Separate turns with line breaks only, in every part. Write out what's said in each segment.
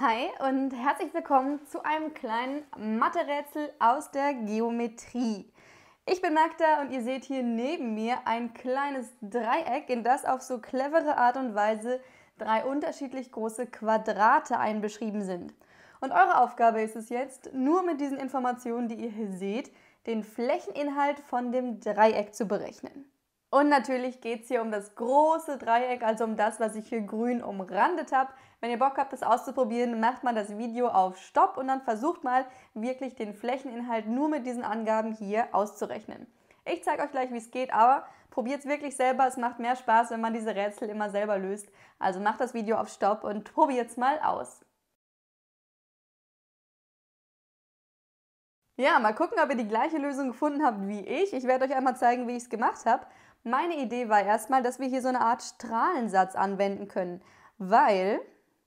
Hi und herzlich willkommen zu einem kleinen Mathe-Rätsel aus der Geometrie. Ich bin Magda und ihr seht hier neben mir ein kleines Dreieck, in das auf so clevere Art und Weise drei unterschiedlich große Quadrate einbeschrieben sind. Und eure Aufgabe ist es jetzt, nur mit diesen Informationen, die ihr hier seht, den Flächeninhalt von dem Dreieck zu berechnen. Und natürlich geht es hier um das große Dreieck, also um das, was ich hier grün umrandet habe. Wenn ihr Bock habt, das auszuprobieren, macht mal das Video auf Stopp und dann versucht mal wirklich den Flächeninhalt nur mit diesen Angaben hier auszurechnen. Ich zeige euch gleich, wie es geht, aber probiert es wirklich selber. Es macht mehr Spaß, wenn man diese Rätsel immer selber löst. Also macht das Video auf Stopp und probiert es mal aus. Ja, mal gucken, ob ihr die gleiche Lösung gefunden habt wie ich. Ich werde euch einmal zeigen, wie ich es gemacht habe. Meine Idee war erstmal, dass wir hier so eine Art Strahlensatz anwenden können, weil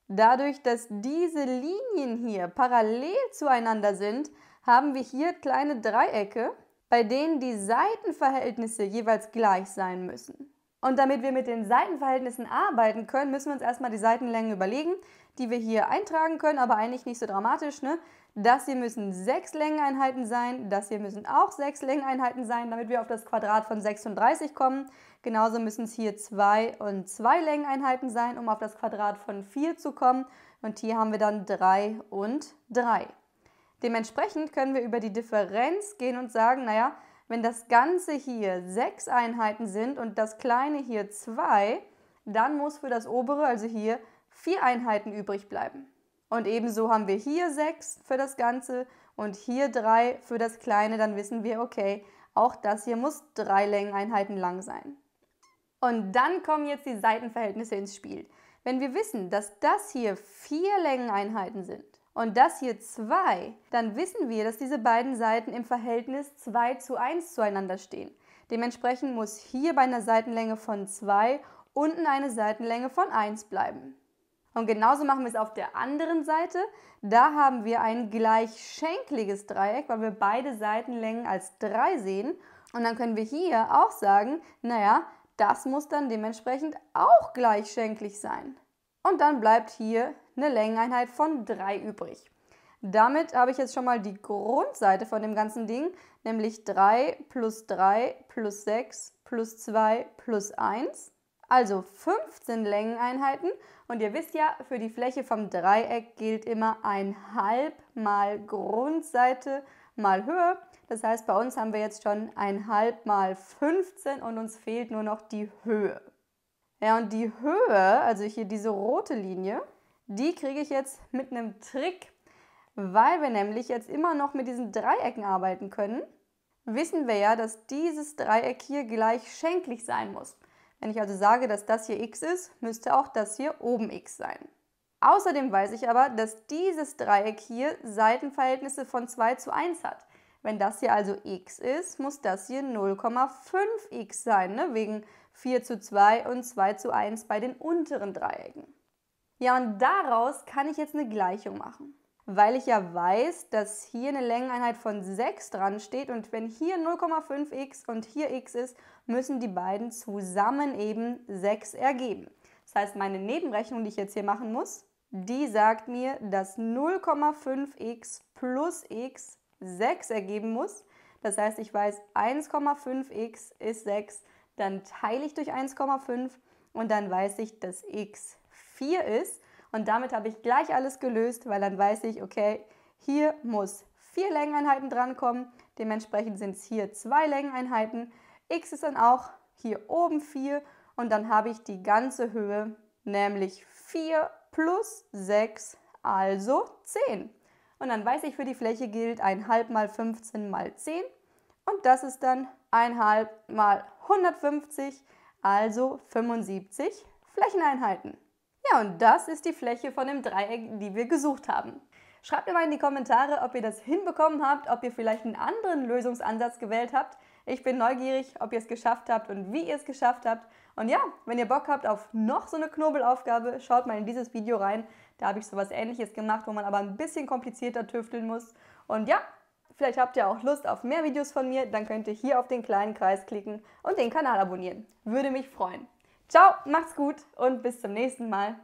dadurch, dass diese Linien hier parallel zueinander sind, haben wir hier kleine Dreiecke, bei denen die Seitenverhältnisse jeweils gleich sein müssen. Und damit wir mit den Seitenverhältnissen arbeiten können, müssen wir uns erstmal die Seitenlängen überlegen die wir hier eintragen können, aber eigentlich nicht so dramatisch. Ne? Das hier müssen sechs Längeneinheiten sein, das hier müssen auch sechs Längeneinheiten sein, damit wir auf das Quadrat von 36 kommen. Genauso müssen es hier zwei und zwei Längeneinheiten sein, um auf das Quadrat von 4 zu kommen. Und hier haben wir dann 3 und 3. Dementsprechend können wir über die Differenz gehen und sagen, naja, wenn das Ganze hier sechs Einheiten sind und das Kleine hier zwei, dann muss für das obere, also hier, vier Einheiten übrig bleiben. Und ebenso haben wir hier sechs für das Ganze und hier drei für das Kleine. Dann wissen wir, okay, auch das hier muss drei Längeneinheiten lang sein. Und dann kommen jetzt die Seitenverhältnisse ins Spiel. Wenn wir wissen, dass das hier vier Längeneinheiten sind und das hier zwei, dann wissen wir, dass diese beiden Seiten im Verhältnis 2 zu 1 zueinander stehen. Dementsprechend muss hier bei einer Seitenlänge von 2 unten eine Seitenlänge von 1 bleiben. Und genauso machen wir es auf der anderen Seite. Da haben wir ein gleichschenkliges Dreieck, weil wir beide Seitenlängen als 3 sehen. Und dann können wir hier auch sagen, naja, das muss dann dementsprechend auch gleichschenklich sein. Und dann bleibt hier eine Längeneinheit von 3 übrig. Damit habe ich jetzt schon mal die Grundseite von dem ganzen Ding, nämlich 3 plus 3 plus 6 plus 2 plus 1 also 15 Längeneinheiten. Und ihr wisst ja, für die Fläche vom Dreieck gilt immer ein halb mal Grundseite mal Höhe. Das heißt, bei uns haben wir jetzt schon ein halb mal 15 und uns fehlt nur noch die Höhe. Ja, und die Höhe, also hier diese rote Linie, die kriege ich jetzt mit einem Trick, weil wir nämlich jetzt immer noch mit diesen Dreiecken arbeiten können. Wissen wir ja, dass dieses Dreieck hier gleich schenklich sein muss. Wenn ich also sage, dass das hier x ist, müsste auch das hier oben x sein. Außerdem weiß ich aber, dass dieses Dreieck hier Seitenverhältnisse von 2 zu 1 hat. Wenn das hier also x ist, muss das hier 0,5x sein, ne? wegen 4 zu 2 und 2 zu 1 bei den unteren Dreiecken. Ja, und daraus kann ich jetzt eine Gleichung machen weil ich ja weiß, dass hier eine Längeneinheit von 6 dran steht und wenn hier 0,5x und hier x ist, müssen die beiden zusammen eben 6 ergeben. Das heißt, meine Nebenrechnung, die ich jetzt hier machen muss, die sagt mir, dass 0,5x plus x 6 ergeben muss. Das heißt, ich weiß, 1,5x ist 6, dann teile ich durch 1,5 und dann weiß ich, dass x 4 ist. Und damit habe ich gleich alles gelöst, weil dann weiß ich, okay, hier muss vier Längeneinheiten drankommen. Dementsprechend sind es hier zwei Längeneinheiten. X ist dann auch hier oben 4 und dann habe ich die ganze Höhe, nämlich 4 plus 6, also 10. Und dann weiß ich, für die Fläche gilt 1 1,5 mal 15 mal 10 und das ist dann 1 1,5 mal 150, also 75 Flächeneinheiten. Ja, und das ist die Fläche von dem Dreieck, die wir gesucht haben. Schreibt mir mal in die Kommentare, ob ihr das hinbekommen habt, ob ihr vielleicht einen anderen Lösungsansatz gewählt habt. Ich bin neugierig, ob ihr es geschafft habt und wie ihr es geschafft habt. Und ja, wenn ihr Bock habt auf noch so eine Knobelaufgabe, schaut mal in dieses Video rein. Da habe ich so was ähnliches gemacht, wo man aber ein bisschen komplizierter tüfteln muss. Und ja, vielleicht habt ihr auch Lust auf mehr Videos von mir, dann könnt ihr hier auf den kleinen Kreis klicken und den Kanal abonnieren. Würde mich freuen. Ciao, macht's gut und bis zum nächsten Mal.